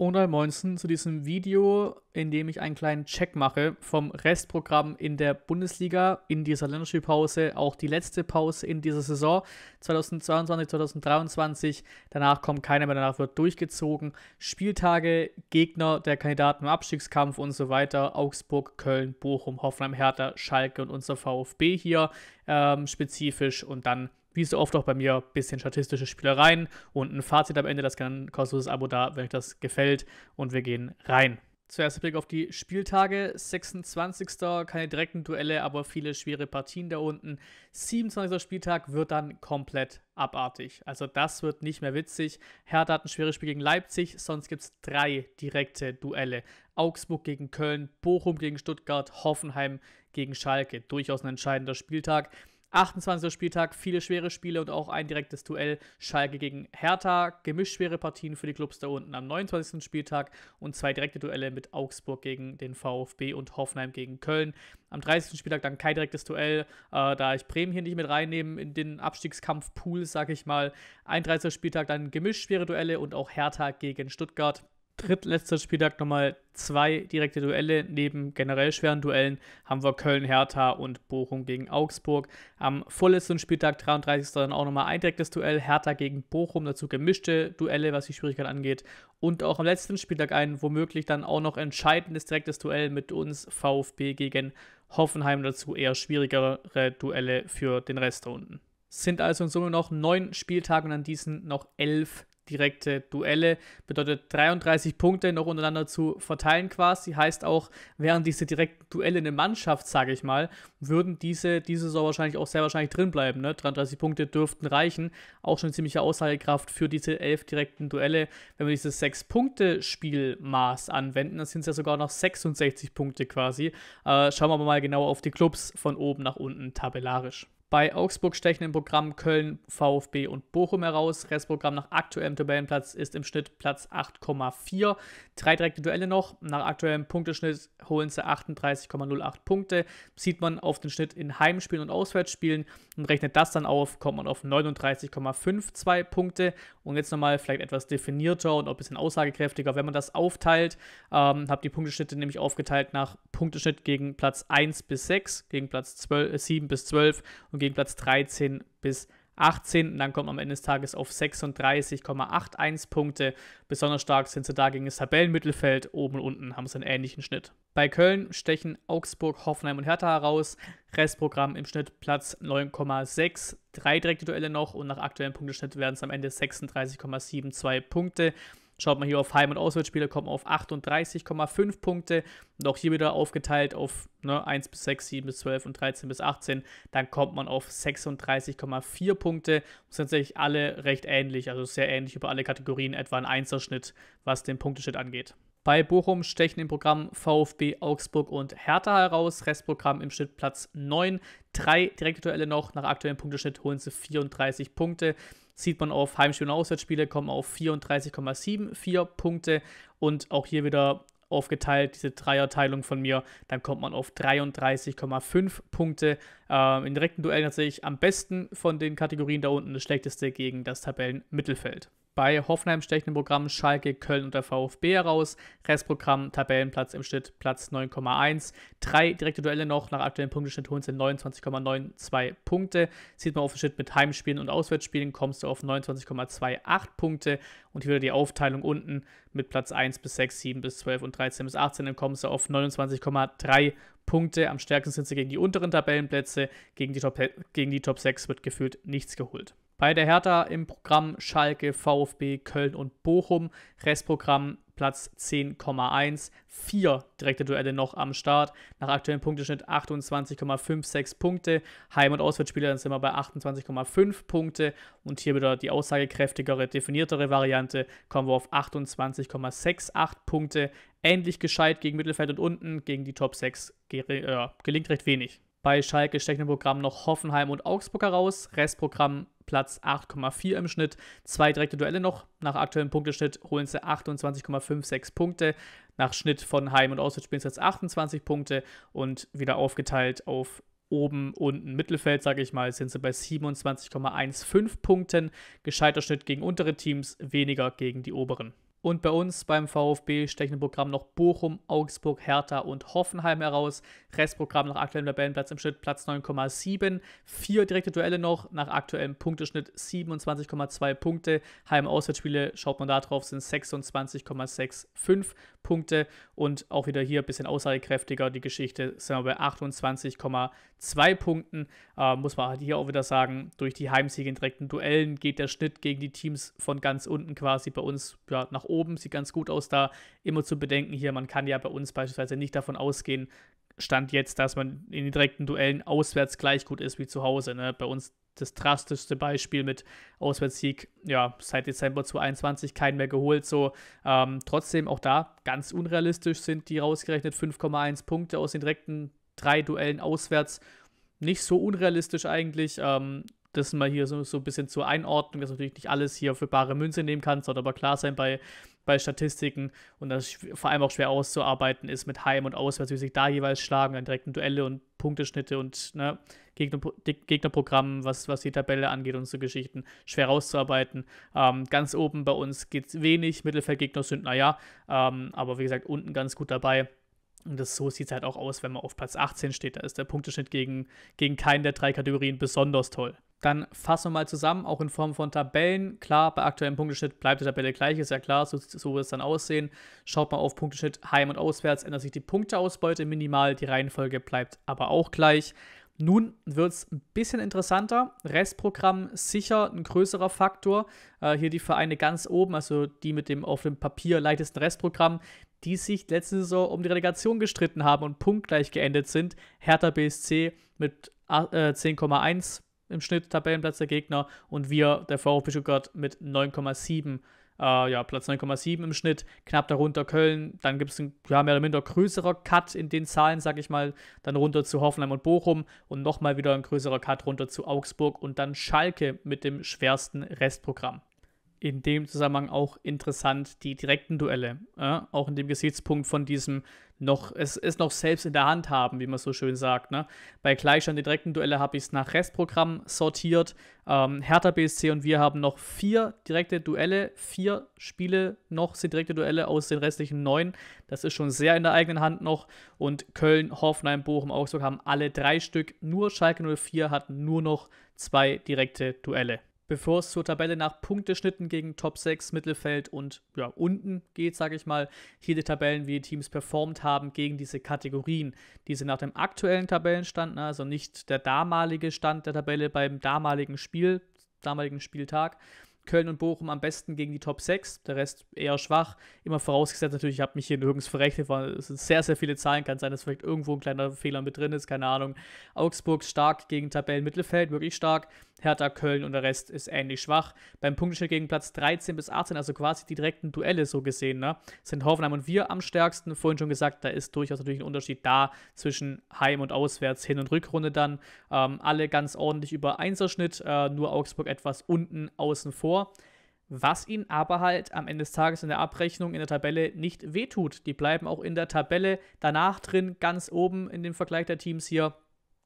O919 zu diesem Video, in dem ich einen kleinen Check mache vom Restprogramm in der Bundesliga in dieser Länderspielpause, auch die letzte Pause in dieser Saison 2022, 2023. Danach kommt keiner mehr, danach wird durchgezogen. Spieltage, Gegner der Kandidaten im Abstiegskampf und so weiter. Augsburg, Köln, Bochum, Hoffenheim, Hertha, Schalke und unser VfB hier ähm, spezifisch und dann wie so oft auch bei mir, ein bisschen statistische Spielereien und ein Fazit am Ende. Das kann ein kostenloses Abo da, wenn euch das gefällt. Und wir gehen rein. Zuerst ein Blick auf die Spieltage. 26. keine direkten Duelle, aber viele schwere Partien da unten. 27. Spieltag wird dann komplett abartig. Also das wird nicht mehr witzig. Hertha hat ein schweres Spiel gegen Leipzig, sonst gibt es drei direkte Duelle. Augsburg gegen Köln, Bochum gegen Stuttgart, Hoffenheim gegen Schalke. Durchaus ein entscheidender Spieltag. 28. Spieltag, viele schwere Spiele und auch ein direktes Duell. Schalke gegen Hertha, gemischt schwere Partien für die Clubs da unten am 29. Spieltag und zwei direkte Duelle mit Augsburg gegen den VfB und Hoffenheim gegen Köln. Am 30. Spieltag dann kein direktes Duell, äh, da ich Bremen hier nicht mit reinnehme in den Abstiegskampfpool, sag ich mal. 31. Spieltag dann gemischt schwere Duelle und auch Hertha gegen Stuttgart drittletzter Spieltag nochmal zwei direkte Duelle. Neben generell schweren Duellen haben wir Köln-Hertha und Bochum gegen Augsburg. Am vorletzten Spieltag 33. dann auch nochmal ein direktes Duell. Hertha gegen Bochum, dazu gemischte Duelle, was die Schwierigkeit angeht. Und auch am letzten Spieltag ein womöglich dann auch noch entscheidendes direktes Duell mit uns VfB gegen Hoffenheim. Dazu eher schwierigere Duelle für den Rest der Runden. Sind also in Summe noch neun Spieltage und an diesen noch elf direkte Duelle. Bedeutet 33 Punkte noch untereinander zu verteilen quasi. Heißt auch, wären diese direkten Duelle eine Mannschaft, sage ich mal, würden diese diese Saison wahrscheinlich auch sehr wahrscheinlich drin bleiben. Ne? 33 Punkte dürften reichen. Auch schon ziemliche Aussagekraft für diese elf direkten Duelle. Wenn wir dieses 6-Punkte-Spielmaß anwenden, dann sind es ja sogar noch 66 Punkte quasi. Äh, schauen wir aber mal genau auf die Clubs von oben nach unten tabellarisch. Bei Augsburg stechen im Programm Köln, VfB und Bochum heraus. Restprogramm nach aktuellem Tabellenplatz ist im Schnitt Platz 8,4. Drei direkte Duelle noch. Nach aktuellem Punkteschnitt holen sie 38,08 Punkte. Zieht man auf den Schnitt in Heimspielen und Auswärtsspielen und rechnet das dann auf, kommt man auf 39,52 Punkte. Und jetzt nochmal vielleicht etwas definierter und auch ein bisschen aussagekräftiger, wenn man das aufteilt. Ähm, habe die Punkteschnitte nämlich aufgeteilt nach Punkteschnitt gegen Platz 1 bis 6, gegen Platz 12, 7 äh, bis 12 und gegen Platz 13 bis 18. Und dann kommt man am Ende des Tages auf 36,81 Punkte. Besonders stark sind sie da gegen das Tabellenmittelfeld. Oben und unten haben sie einen ähnlichen Schnitt. Bei Köln stechen Augsburg, Hoffenheim und Hertha heraus. Restprogramm im Schnitt Platz 9,6. Drei direkte Duelle noch und nach aktuellem Punkteschnitt werden es am Ende 36,72 Punkte. Schaut mal hier auf Heim- und Auswärtsspiele, kommen auf 38,5 Punkte. Und auch hier wieder aufgeteilt auf ne, 1 bis 6, 7 bis 12 und 13 bis 18. Dann kommt man auf 36,4 Punkte. Das sind tatsächlich alle recht ähnlich, also sehr ähnlich über alle Kategorien, etwa ein Einserschnitt, was den Punkteschnitt angeht. Bei Bochum stechen im Programm VfB Augsburg und Hertha heraus. Restprogramm im Schnitt Platz 9. Drei direkte Duelle noch. Nach aktuellem Punkteschnitt holen sie 34 Punkte. Sieht man auf Heimspiel und Auswärtsspiele, kommen auf 34,74 Punkte und auch hier wieder aufgeteilt, diese Dreierteilung von mir, dann kommt man auf 33,5 Punkte. Ähm, in direkten Duellen natürlich am besten von den Kategorien da unten, das schlechteste gegen das Tabellenmittelfeld. Bei Hoffenheim stechenden im Programm Schalke, Köln und der VfB heraus. Restprogramm Tabellenplatz im Schnitt Platz 9,1. Drei direkte Duelle noch. Nach aktuellem Punkteschnitt holen sie 29,92 Punkte. Sieht man auf den Schnitt mit Heimspielen und Auswärtsspielen, kommst du auf 29,28 Punkte. Und hier wieder die Aufteilung unten mit Platz 1 bis 6, 7 bis 12 und 13 bis 18. Dann kommst du auf 29,3 Punkte. Am stärksten sind sie gegen die unteren Tabellenplätze. Gegen die Top, gegen die Top 6 wird gefühlt nichts geholt. Bei der Hertha im Programm Schalke, VfB, Köln und Bochum. Restprogramm Platz 10,1. Vier direkte Duelle noch am Start. Nach aktuellem Punkteschnitt 28,56 Punkte. Heim- und Auswärtsspiele, dann sind wir bei 28,5 Punkte. Und hier wieder die aussagekräftigere, definiertere Variante. Kommen wir auf 28,68 Punkte. Ähnlich gescheit gegen Mittelfeld und unten. Gegen die Top 6 äh, gelingt recht wenig. Bei Schalke stechen im Programm noch Hoffenheim und Augsburg heraus. Restprogramm Platz 8,4 im Schnitt. Zwei direkte Duelle noch. Nach aktuellem Punkteschnitt holen sie 28,56 Punkte. Nach Schnitt von Heim- und Auswärtsspielen jetzt 28 Punkte und wieder aufgeteilt auf oben, unten, Mittelfeld, sage ich mal, sind sie bei 27,15 Punkten. Gescheiter Schnitt gegen untere Teams, weniger gegen die oberen. Und bei uns beim VfB stechen im Programm noch Bochum, Augsburg, Hertha und Hoffenheim heraus. Restprogramm nach aktuellem Tabellenplatz im Schnitt Platz 9,7. Vier direkte Duelle noch nach aktuellem Punkteschnitt 27,2 Punkte. Heim-Auswärtsspiele, schaut man da drauf, sind 26,65 Punkte. Und auch wieder hier ein bisschen aussagekräftiger die Geschichte, sind wir bei 28,2 Punkten. Äh, muss man halt hier auch wieder sagen, durch die Heimsiege in direkten Duellen geht der Schnitt gegen die Teams von ganz unten quasi bei uns ja, nach oben, sieht ganz gut aus da. Immer zu bedenken hier, man kann ja bei uns beispielsweise nicht davon ausgehen, Stand jetzt, dass man in den direkten Duellen auswärts gleich gut ist wie zu Hause. Ne? Bei uns das drastischste Beispiel mit Auswärtssieg, ja, seit Dezember 2021 keinen mehr geholt. So, ähm, trotzdem auch da ganz unrealistisch sind die rausgerechnet 5,1 Punkte aus den direkten drei Duellen auswärts. Nicht so unrealistisch eigentlich. Ähm, das mal hier so, so ein bisschen zur Einordnung, dass man natürlich nicht alles hier für bare Münze nehmen kann, sollte aber klar sein bei, bei Statistiken und das vor allem auch schwer auszuarbeiten ist mit Heim- und Auswärts, wie sich da jeweils schlagen, dann direkten Duelle und Punkteschnitte und ne, Gegner, Gegnerprogramm, was, was die Tabelle angeht und so Geschichten, schwer auszuarbeiten. Ähm, ganz oben bei uns geht es wenig, Mittelfeldgegner sind naja, ähm, aber wie gesagt, unten ganz gut dabei. Und das, so sieht es halt auch aus, wenn man auf Platz 18 steht. Da ist der Punkteschnitt gegen, gegen keinen der drei Kategorien besonders toll. Dann fassen wir mal zusammen, auch in Form von Tabellen. Klar, bei aktuellem Punkteschnitt bleibt die Tabelle gleich, ist ja klar, so, so wird es dann aussehen. Schaut mal auf Punkteschnitt heim und auswärts, ändert sich die Punkteausbeute minimal, die Reihenfolge bleibt aber auch gleich. Nun wird es ein bisschen interessanter. Restprogramm sicher ein größerer Faktor. Äh, hier die Vereine ganz oben, also die mit dem auf dem Papier leichtesten Restprogramm, die sich letzte Saison um die Relegation gestritten haben und punktgleich geendet sind. Hertha BSC mit 10,1 äh, im Schnitt Tabellenplatz der Gegner und wir, der VfB Stuttgart, mit 9,7. Äh, ja, Platz 9,7 im Schnitt, knapp darunter Köln. Dann gibt es ein ja, mehr oder minder größerer Cut in den Zahlen, sag ich mal, dann runter zu Hoffenheim und Bochum und nochmal wieder ein größerer Cut runter zu Augsburg und dann Schalke mit dem schwersten Restprogramm in dem Zusammenhang auch interessant die direkten Duelle. Äh? Auch in dem Gesichtspunkt von diesem noch, es ist noch selbst in der Hand haben, wie man so schön sagt. Ne? Bei Gleichstand die direkten Duelle habe ich es nach Restprogramm sortiert. Ähm, Hertha BSC und wir haben noch vier direkte Duelle, vier Spiele noch sind direkte Duelle aus den restlichen neun. Das ist schon sehr in der eigenen Hand noch. Und Köln, Hoffenheim, Bochum, Augsburg haben alle drei Stück. Nur Schalke 04 hat nur noch zwei direkte Duelle. Bevor es zur Tabelle nach Punkteschnitten gegen Top 6, Mittelfeld und ja, unten geht, sage ich mal, hier die Tabellen, wie die Teams performt haben gegen diese Kategorien, die sind nach dem aktuellen Tabellenstand, ne, also nicht der damalige Stand der Tabelle beim damaligen Spiel, damaligen Spieltag, Köln und Bochum am besten gegen die Top 6, der Rest eher schwach. Immer vorausgesetzt natürlich, ich habe mich hier nirgends verrechnet, weil es sind sehr, sehr viele Zahlen, kann sein, dass vielleicht irgendwo ein kleiner Fehler mit drin ist, keine Ahnung. Augsburg stark gegen Tabellenmittelfeld, wirklich stark. Hertha, Köln und der Rest ist ähnlich schwach. Beim Punkteschnitt gegen Platz 13 bis 18, also quasi die direkten Duelle so gesehen, ne, sind Hoffenheim und wir am stärksten. Vorhin schon gesagt, da ist durchaus natürlich ein Unterschied da zwischen Heim- und Auswärts, Hin- und Rückrunde dann. Ähm, alle ganz ordentlich über Einserschnitt, äh, nur Augsburg etwas unten außen vor. Tor, was ihnen aber halt am Ende des Tages in der Abrechnung in der Tabelle nicht wehtut. Die bleiben auch in der Tabelle danach drin, ganz oben in dem Vergleich der Teams hier,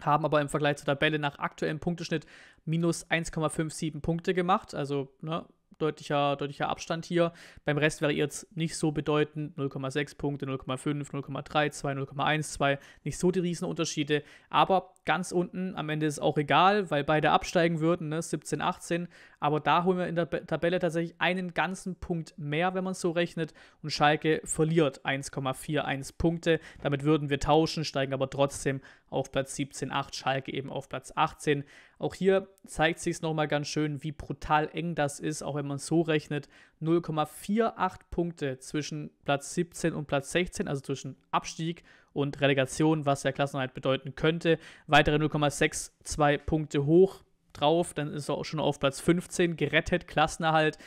haben aber im Vergleich zur Tabelle nach aktuellem Punkteschnitt minus 1,57 Punkte gemacht, also ne, deutlicher, deutlicher Abstand hier. Beim Rest wäre jetzt nicht so bedeutend, 0,6 Punkte, 0,5, 0,3, 0,32, 0,12, nicht so die Riesenunterschiede. Aber ganz unten, am Ende ist es auch egal, weil beide absteigen würden, ne? 17, 18. Aber da holen wir in der Tabelle tatsächlich einen ganzen Punkt mehr, wenn man so rechnet. Und Schalke verliert 1,41 Punkte. Damit würden wir tauschen, steigen aber trotzdem auf Platz 17, 8. Schalke eben auf Platz 18. Auch hier zeigt sich es nochmal ganz schön, wie brutal eng das ist, auch wenn man so rechnet. 0,48 Punkte zwischen Platz 17 und Platz 16, also zwischen Abstieg und Relegation, was ja Klassenerhalt bedeuten könnte. Weitere 0,62 Punkte hoch drauf, dann ist er auch schon auf Platz 15 gerettet, Klassenerhalt.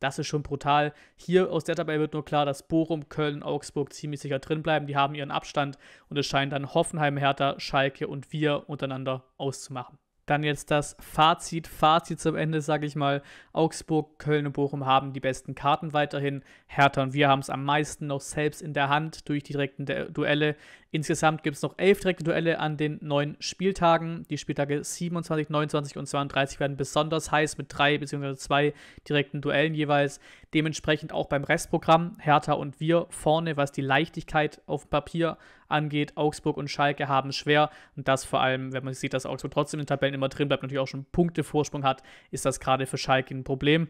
Das ist schon brutal. Hier aus der Tabelle wird nur klar, dass Bochum, Köln, Augsburg ziemlich sicher drin bleiben. Die haben ihren Abstand und es scheint dann Hoffenheim, Hertha, Schalke und wir untereinander auszumachen dann jetzt das Fazit. Fazit zum Ende, sage ich mal. Augsburg, Köln und Bochum haben die besten Karten weiterhin. Hertha und wir haben es am meisten noch selbst in der Hand durch die direkten Duelle. Insgesamt gibt es noch elf direkte Duelle an den neun Spieltagen. Die Spieltage 27, 29 und 32 werden besonders heiß mit drei bzw. zwei direkten Duellen jeweils. Dementsprechend auch beim Restprogramm Hertha und wir vorne, was die Leichtigkeit auf Papier angeht angeht. Augsburg und Schalke haben es schwer. Und das vor allem, wenn man sieht, dass Augsburg trotzdem in den Tabellen immer drin bleibt, natürlich auch schon Punkte Vorsprung hat, ist das gerade für Schalke ein Problem.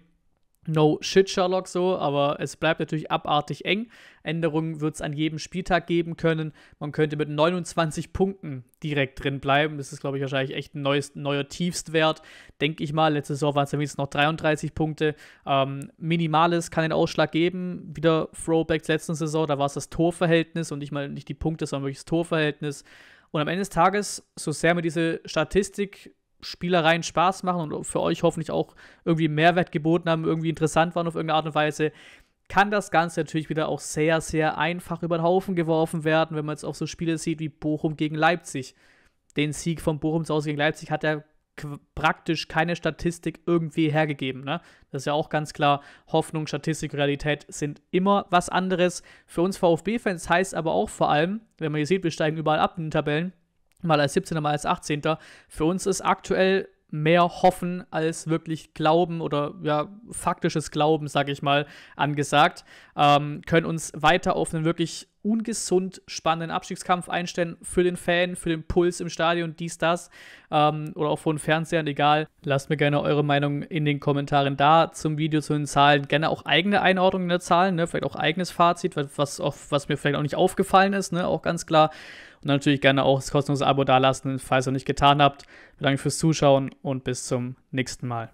No shit, Sherlock, so, aber es bleibt natürlich abartig eng. Änderungen wird es an jedem Spieltag geben können. Man könnte mit 29 Punkten direkt drin bleiben. Das ist, glaube ich, wahrscheinlich echt ein neues, neuer Tiefstwert, denke ich mal. Letzte Saison waren es wenigstens noch 33 Punkte. Ähm, Minimales kann den Ausschlag geben. Wieder Throwback letzten Saison, da war es das Torverhältnis und nicht mal nicht die Punkte, sondern wirklich das Torverhältnis. Und am Ende des Tages, so sehr mir diese Statistik Spielereien Spaß machen und für euch hoffentlich auch irgendwie Mehrwert geboten haben, irgendwie interessant waren auf irgendeine Art und Weise, kann das Ganze natürlich wieder auch sehr, sehr einfach über den Haufen geworfen werden, wenn man jetzt auch so Spiele sieht wie Bochum gegen Leipzig. Den Sieg von Bochum zu Hause gegen Leipzig hat ja praktisch keine Statistik irgendwie hergegeben. Ne? Das ist ja auch ganz klar, Hoffnung, Statistik, Realität sind immer was anderes. Für uns VfB-Fans heißt aber auch vor allem, wenn man hier sieht, wir steigen überall ab in den Tabellen, mal als 17. mal als 18. Für uns ist aktuell mehr Hoffen als wirklich Glauben oder ja, faktisches Glauben, sage ich mal, angesagt. Ähm, können uns weiter auf einen wirklich ungesund spannenden Abstiegskampf einstellen für den Fan, für den Puls im Stadion, dies, das ähm, oder auch von Fernsehern, egal. Lasst mir gerne eure Meinung in den Kommentaren da zum Video, zu den Zahlen. Gerne auch eigene Einordnungen der Zahlen, ne? vielleicht auch eigenes Fazit, was, auch, was mir vielleicht auch nicht aufgefallen ist, ne? auch ganz klar. Und natürlich gerne auch das kostenlose Abo dalassen, falls ihr noch nicht getan habt. Bedanke fürs Zuschauen und bis zum nächsten Mal.